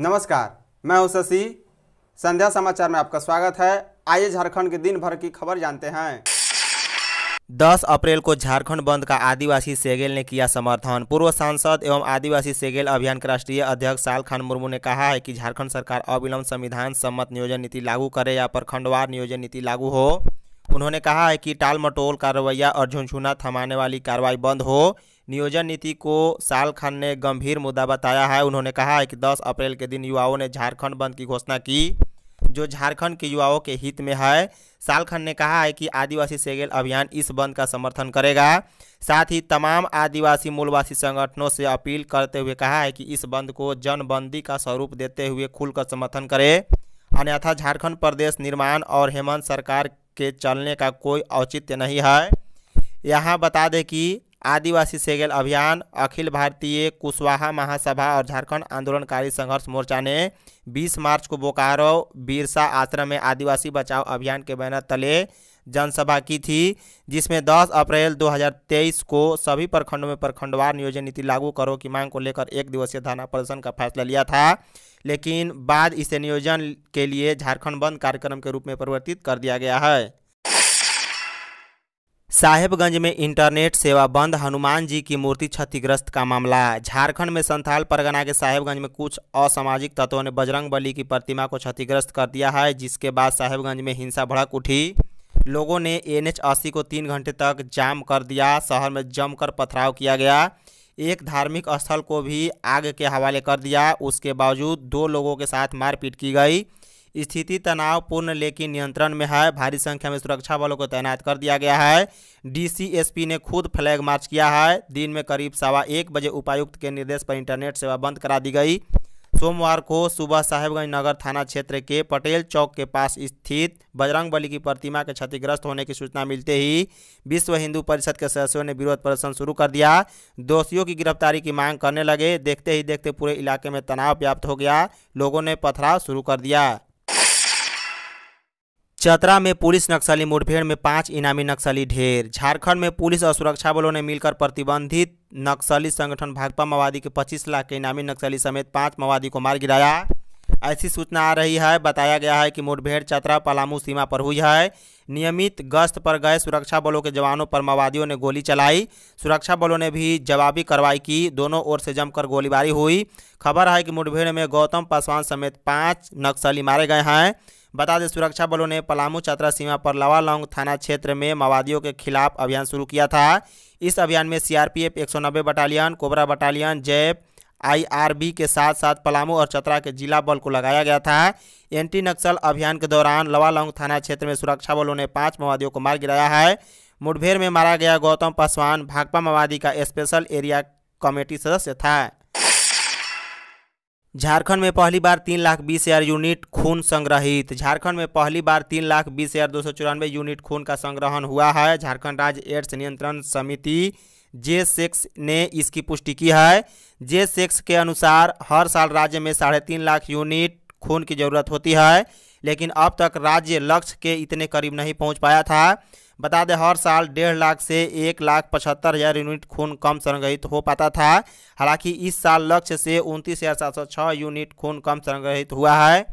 नमस्कार मैं हूं शशि संध्या समाचार में आपका स्वागत है आइए झारखंड के दिन भर की खबर जानते हैं 10 अप्रैल को झारखंड बंद का आदिवासी सेगेल ने किया समर्थन पूर्व सांसद एवं आदिवासी सेगेल अभियान के राष्ट्रीय अध्यक्ष साल खान मुर्मू ने कहा है कि झारखंड सरकार अविलंब संविधान सम्मत नियोजन नीति लागू करे या प्रखंडवार नियोजन नीति लागू हो उन्होंने कहा है कि टाल मटोल का रवैया और झुंझुना थमाने वाली कार्रवाई बंद हो नियोजन नीति को साल खान ने गंभीर मुद्दा बताया है उन्होंने कहा है कि 10 अप्रैल के दिन युवाओं ने झारखंड बंद की घोषणा की जो झारखंड के युवाओं के हित में है साल खान ने कहा है कि आदिवासी सेगेल अभियान इस बंद का समर्थन करेगा साथ ही तमाम आदिवासी मूलवासी संगठनों से अपील करते हुए कहा है कि इस बंद को जनबंदी का स्वरूप देते हुए खुलकर समर्थन करें अन्यथा झारखंड प्रदेश निर्माण और हेमंत सरकार के चलने का कोई औचित्य नहीं है यहाँ बता दें कि आदिवासी सेगल अभियान अखिल भारतीय कुशवाहा महासभा और झारखंड आंदोलनकारी संघर्ष मोर्चा ने 20 मार्च को बोकारो बिरसा आश्रम में आदिवासी बचाओ अभियान के बैनर तले जनसभा की थी जिसमें 10 अप्रैल 2023 को सभी प्रखंडों में प्रखंडवार नियोजन नीति लागू करो की मांग को लेकर एक दिवसीय धरना प्रदर्शन का फैसला लिया था लेकिन बाद इसे नियोजन के लिए झारखंड बंद कार्यक्रम के रूप में परिवर्तित कर दिया गया है साहेबगंज में इंटरनेट सेवा बंद हनुमान जी की मूर्ति क्षतिग्रस्त का मामला झारखंड में संथाल परगना के साहेबगंज में कुछ असामाजिक तत्वों ने बजरंग बली की प्रतिमा को क्षतिग्रस्त कर दिया है जिसके बाद साहेबगंज में हिंसा भड़क उठी लोगों ने एन एच को तीन घंटे तक जाम कर दिया शहर में जमकर पथराव किया गया एक धार्मिक स्थल को भी आग के हवाले कर दिया उसके बावजूद दो लोगों के साथ मारपीट की गई स्थिति तनावपूर्ण लेकिन नियंत्रण में है भारी संख्या में सुरक्षा बलों को तैनात कर दिया गया है डीसीएसपी ने खुद फ्लैग मार्च किया है दिन में करीब सवा एक बजे उपायुक्त के निर्देश पर इंटरनेट सेवा बंद करा दी गई सोमवार को सुबह साहेबगंज नगर थाना क्षेत्र के पटेल चौक के पास स्थित बजरंग बली की प्रतिमा के क्षतिग्रस्त होने की सूचना मिलते ही विश्व हिंदू परिषद के सदस्यों ने विरोध प्रदर्शन शुरू कर दिया दोषियों की गिरफ्तारी की मांग करने लगे देखते ही देखते पूरे इलाके में तनाव व्याप्त हो गया लोगों ने पथराव शुरू कर दिया चतरा में पुलिस नक्सली मुठभेड़ में पांच इनामी नक्सली ढेर झारखंड में पुलिस और सुरक्षा बलों ने मिलकर प्रतिबंधित नक्सली संगठन भाकपा माओवादी के 25 लाख के इनामी नक्सली समेत पांच माओवादी को मार गिराया ऐसी सूचना आ रही है बताया गया है कि मुठभेड़ चतरा पलामू सीमा पर हुई है नियमित गश्त पर गए सुरक्षा बलों के जवानों पर माओवादियों ने गोली चलाई सुरक्षा बलों ने भी जवाबी कार्रवाई की दोनों ओर से जमकर गोलीबारी हुई खबर है कि मुठभेड़ में गौतम पासवान समेत पाँच नक्सली मारे गए हैं बता दें सुरक्षा बलों ने पलामू चतरा सीमा पर लवालोंग थाना क्षेत्र में माओवादियों के खिलाफ अभियान शुरू किया था इस अभियान में सीआरपीएफ एक battalion cobra battalion JAP IRB के साथ साथ पलामू और चतरा के जिला बल को लगाया गया था एंटी नक्सल अभियान के दौरान लवालोंग थाना क्षेत्र में सुरक्षा बलों ने पाँच माओवादियों को मार गिराया है मुठभेड़ में मारा गया गौतम पासवान भाकपा माओवादी का स्पेशल एरिया कमेटी सदस्य था झारखंड में पहली बार तीन लाख बीस हजार यूनिट खून संग्रहित झारखंड में पहली बार तीन लाख बीस हजार दो सौ चौरानवे यूनिट खून का संग्रहण हुआ है झारखंड राज्य एड्स नियंत्रण समिति जे सेक्स ने इसकी पुष्टि की है जे सेक्स के अनुसार हर साल राज्य में साढ़े तीन लाख यूनिट खून की जरूरत होती है लेकिन अब तक राज्य लक्ष्य के इतने करीब नहीं पहुँच पाया था बता दें हर साल डेढ़ लाख से एक लाख पचहत्तर हज़ार यूनिट खून कम संग्रहित हो पाता था हालांकि इस साल लक्ष्य से उनतीस हज़ार सात सौ छः यूनिट खून कम संग्रहित हुआ है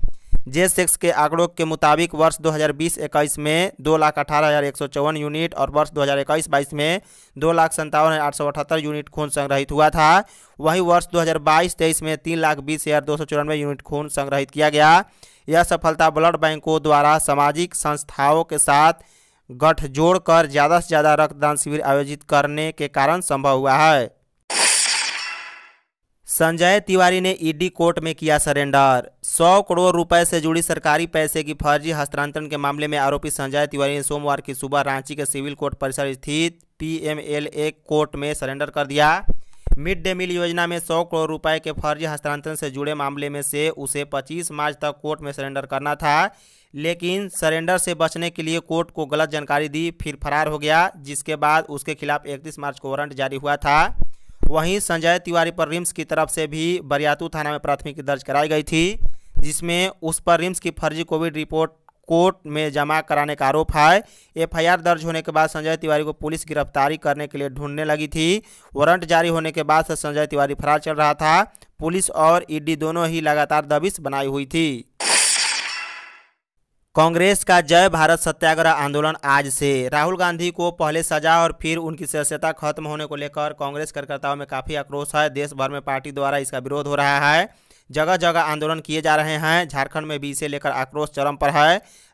जे सेक्स के आंकड़ों के मुताबिक वर्ष 2020-21 में दो लाख अठारह हज़ार एक सौ चौवन यूनिट और वर्ष 2021-22 में दो लाख संतावन हज़ार आठ सौ अठहत्तर यूनिट खून संग्रहित हुआ था वहीं वर्ष 2022-23 में तीन लाख बीस हज़ार दो सौ चौरानवे यूनिट खून संग्रहित किया गया यह सफलता ब्लड बैंकों द्वारा सामाजिक संस्थाओं के साथ गठजोड़ कर ज़्यादा से ज़्यादा रक्तदान शिविर आयोजित करने के कारण संभव हुआ है संजय तिवारी ने ईडी कोर्ट में किया सरेंडर 100 करोड़ रुपए से जुड़ी सरकारी पैसे की फर्जी हस्तांतरण के मामले में आरोपी संजय तिवारी ने सोमवार की सुबह रांची के सिविल कोर्ट परिसर स्थित पीएमएलए कोर्ट में सरेंडर कर दिया मिड डे मील योजना में सौ करोड़ रुपए के फर्जी हस्तांतरण से जुड़े मामले में से उसे 25 मार्च तक कोर्ट में सरेंडर करना था लेकिन सरेंडर से बचने के लिए कोर्ट को गलत जानकारी दी फिर फरार हो गया जिसके बाद उसके खिलाफ 31 मार्च को वारंट जारी हुआ था वहीं संजय तिवारी पर रिम्स की तरफ से भी बरियातू थाना में प्राथमिकी दर्ज कराई गई थी जिसमें उस पर रिम्स की फर्जी कोविड रिपोर्ट कोर्ट में जमा कराने का आरोप है एफआईआर दर्ज होने के बाद संजय तिवारी को पुलिस गिरफ्तारी करने के लिए ढूंढने लगी थी वारंट जारी होने के बाद संजय तिवारी फरार चल रहा था पुलिस और ईडी दोनों ही लगातार दबिश बनाई हुई थी कांग्रेस का जय भारत सत्याग्रह आंदोलन आज से राहुल गांधी को पहले सजा और फिर उनकी सदस्यता खत्म होने को लेकर कांग्रेस कार्यकर्ताओं में काफ़ी आक्रोश है देश भर में पार्टी द्वारा इसका विरोध हो रहा है जगह जगह आंदोलन किए जा रहे हैं झारखंड में भी इसे लेकर आक्रोश चरम पर है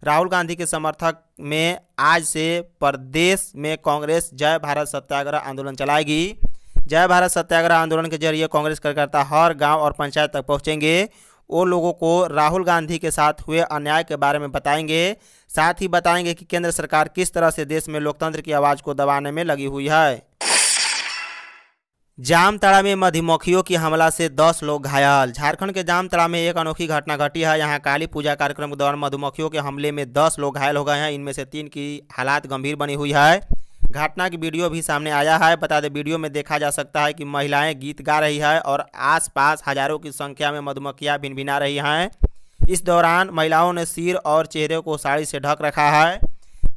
राहुल गांधी के समर्थक में आज से प्रदेश में कांग्रेस जय भारत सत्याग्रह आंदोलन चलाएगी जय भारत सत्याग्रह आंदोलन के जरिए कांग्रेस कार्यकर्ता हर गांव और पंचायत तक पहुंचेंगे वो लोगों को राहुल गांधी के साथ हुए अन्याय के बारे में बताएंगे साथ ही बताएंगे कि केंद्र सरकार किस तरह से देश में लोकतंत्र की आवाज़ को दबाने में लगी हुई है जामतड़ा में मधुमक्खियों की हमला से 10 लोग घायल झारखंड के जामतड़ा में एक अनोखी घटना घटी है यहां काली पूजा कार्यक्रम के दौरान मधुमक्खियों के हमले में 10 लोग घायल हो गए हैं इनमें से तीन की हालात गंभीर बनी हुई है घटना की वीडियो भी सामने आया है बता दें वीडियो में देखा जा सकता है कि महिलाएं गीत गा रही है और आस हजारों की संख्या में मधुमक्खियाँ भिनभिना रही हैं इस दौरान महिलाओं ने सिर और चेहरे को साड़ी से ढक रखा है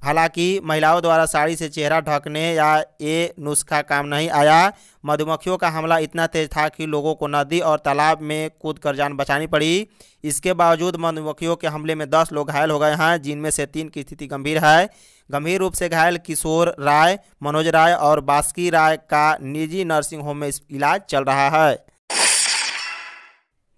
हालांकि महिलाओं द्वारा साड़ी से चेहरा ढकने या ये नुस्खा काम नहीं आया मधुमक्खियों का हमला इतना तेज था कि लोगों को नदी और तालाब में कूद कर जान बचानी पड़ी इसके बावजूद मधुमक्खियों के हमले में दस लोग घायल हो गए हैं जिनमें से तीन की स्थिति गंभीर है गंभीर रूप से घायल किशोर राय मनोज राय और बास्की राय का निजी नर्सिंग होम में इलाज चल रहा है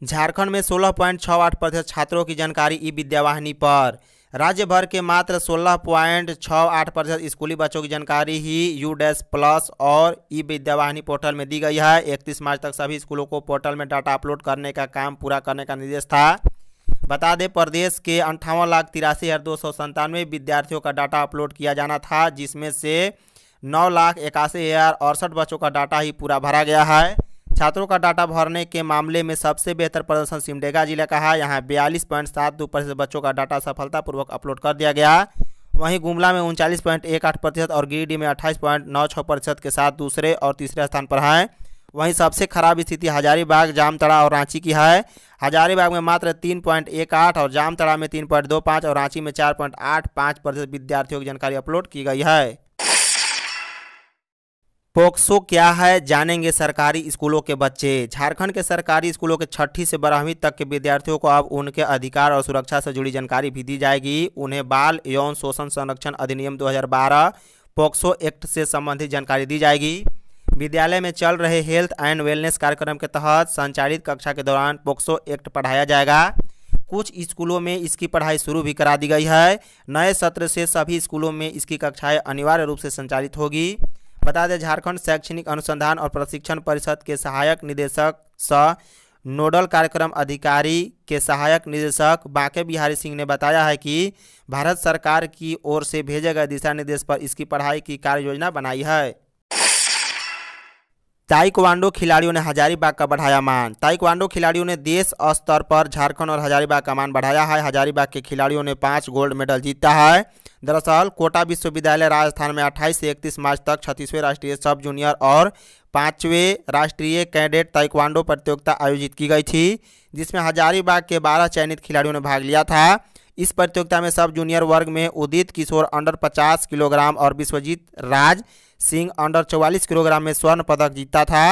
झारखंड में सोलह पॉइंट छः आठ प्रतिशत छात्रों की जानकारी ई विद्यावाहिनी पर राज्य भर के मात्र सोलह पॉइंट छः आठ प्रतिशत स्कूली बच्चों की जानकारी ही यू डैश प्लस और ई विद्यावाहिनी पोर्टल में दी गई है इकतीस मार्च तक सभी स्कूलों को पोर्टल में डाटा अपलोड करने का काम पूरा करने का निर्देश था बता दें प्रदेश के अंठावन लाख तिरासी हज़ार दो सौ संतानवे विद्यार्थियों का डाटा अपलोड किया जाना था जिसमें से नौ लाख इक्यासी हज़ार अड़सठ बच्चों का डाटा ही पूरा भरा गया है छात्रों का डाटा भरने के मामले में सबसे बेहतर प्रदर्शन सिमडेगा जिला का है यहाँ बयालीस पॉइंट सात दो प्रतिशत बच्चों का डाटा सफलतापूर्वक अपलोड कर दिया गया वहीं गुमला में उनचालीस पॉइंट एक आठ प्रतिशत और गिरिडीह में अट्ठाईस पॉइंट नौ छः प्रतिशत के साथ दूसरे और तीसरे स्थान पर हैं वहीं सबसे खराब स्थिति हजारीबाग जामतड़ा और रांची की है हजारीबाग में मात्र तीन पॉइंट एक आठ और जामतड़ा में तीन पॉइंट दो पाँच और रांची में चार पॉइंट आठ पाँच प्रतिशत विद्यार्थियों की जानकारी अपलोड की गई है पोक्सो क्या है जानेंगे सरकारी स्कूलों के बच्चे झारखंड के सरकारी स्कूलों के छठी से बारहवीं तक के विद्यार्थियों को अब उनके अधिकार और सुरक्षा से जुड़ी जानकारी भी दी जाएगी उन्हें बाल यौन शोषण संरक्षण अधिनियम 2012 पोक्सो एक्ट से संबंधित जानकारी दी जाएगी विद्यालय में चल रहे हेल्थ एंड वेलनेस कार्यक्रम के तहत संचालित कक्षा के दौरान पोक्सो एक्ट पढ़ाया जाएगा कुछ स्कूलों में इसकी पढ़ाई शुरू भी करा दी गई है नए सत्र से सभी स्कूलों में इसकी कक्षाएँ अनिवार्य रूप से संचालित होगी बता दें झारखंड शैक्षणिक अनुसंधान और प्रशिक्षण परिषद के सहायक निदेशक स नोडल कार्यक्रम अधिकारी के सहायक निदेशक बाके बिहारी सिंह ने बताया है कि भारत सरकार की ओर से भेजे गए दिशा निर्देश पर इसकी पढ़ाई की कार्य योजना बनाई है ताइक्वांडो खिलाड़ियों ने हजारीबाग का बढ़ाया मान ताइक्वांडो खिलाड़ियों ने देश स्तर पर झारखंड और हजारीबाग का मान बढ़ाया है हजारीबाग के खिलाड़ियों ने पाँच गोल्ड मेडल जीता है दरअसल कोटा विश्वविद्यालय राजस्थान में 28 से 31 मार्च तक छत्तीसवें राष्ट्रीय सब जूनियर और पाँचवें राष्ट्रीय कैडेट ताइक्वांडो प्रतियोगिता आयोजित की गई थी जिसमें हजारीबाग के बारह चयनित खिलाड़ियों ने भाग लिया था इस प्रतियोगिता में सब जूनियर वर्ग में उदित किशोर अंडर 50 किलोग्राम और विश्वजीत राज सिंह अंडर 44 किलोग्राम में स्वर्ण पदक जीता था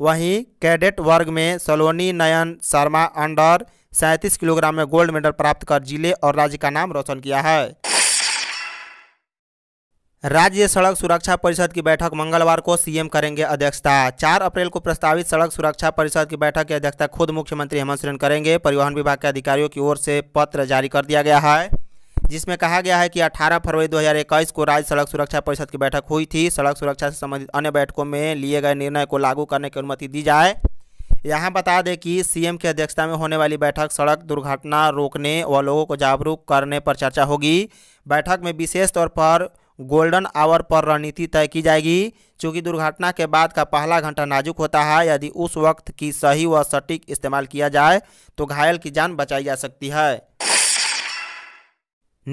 वहीं कैडेट वर्ग में सलोनी नयन शर्मा अंडर सैंतीस किलोग्राम में गोल्ड मेडल प्राप्त कर जिले और राज्य का नाम रोशन किया है राज्य सड़क सुरक्षा परिषद की बैठक मंगलवार को सीएम करेंगे अध्यक्षता चार अप्रैल को प्रस्तावित सड़क सुरक्षा परिषद की बैठक की अध्यक्षता खुद मुख्यमंत्री हेमंत सोरेन करेंगे परिवहन विभाग के अधिकारियों की ओर से पत्र जारी कर दिया गया है जिसमें कहा गया है कि 18 फरवरी 2021 को राज्य सड़क सुरक्षा परिषद की बैठक हुई थी सड़क सुरक्षा से संबंधित अन्य बैठकों में लिए गए निर्णय को लागू करने की अनुमति दी जाए यहाँ बता दें कि सीएम की अध्यक्षता में होने वाली बैठक सड़क दुर्घटना रोकने व लोगों को जागरूक करने पर चर्चा होगी बैठक में विशेष तौर पर गोल्डन आवर पर रणनीति तय की जाएगी चूँकि दुर्घटना के बाद का पहला घंटा नाजुक होता है यदि उस वक्त की सही व सटीक इस्तेमाल किया जाए तो घायल की जान बचाई जा सकती है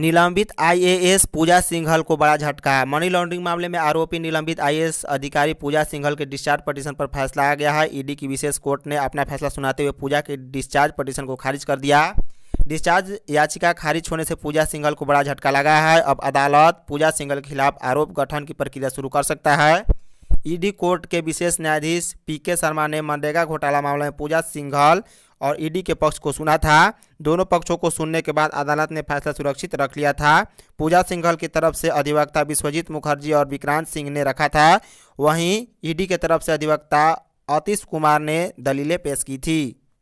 निलंबित आईएएस पूजा सिंघल को बड़ा झटका मनी लॉन्ड्रिंग मामले में आरोपी निलंबित आईएएस अधिकारी पूजा सिंघल के डिस्चार्ज पटिशन पर फैसला आ गया है ईडी की विशेष कोर्ट ने अपना फैसला सुनाते हुए पूजा के डिस्चार्ज पटिशन को खारिज कर दिया डिस्चार्ज याचिका खारिज होने से पूजा सिंघल को बड़ा झटका लगा है अब अदालत पूजा सिंघल के खिलाफ आरोप गठन की प्रक्रिया शुरू कर सकता है ईडी कोर्ट के विशेष न्यायाधीश पी के शर्मा ने मनरेगा घोटाला मामले में पूजा सिंघल और ईडी के पक्ष को सुना था दोनों पक्षों को सुनने के बाद अदालत ने फैसला सुरक्षित रख लिया था पूजा सिंघल की तरफ से अधिवक्ता विश्वजीत मुखर्जी और विक्रांत सिंह ने रखा था वहीं ईडी के तरफ से अधिवक्ता अतीश कुमार ने दलीलें पेश की थी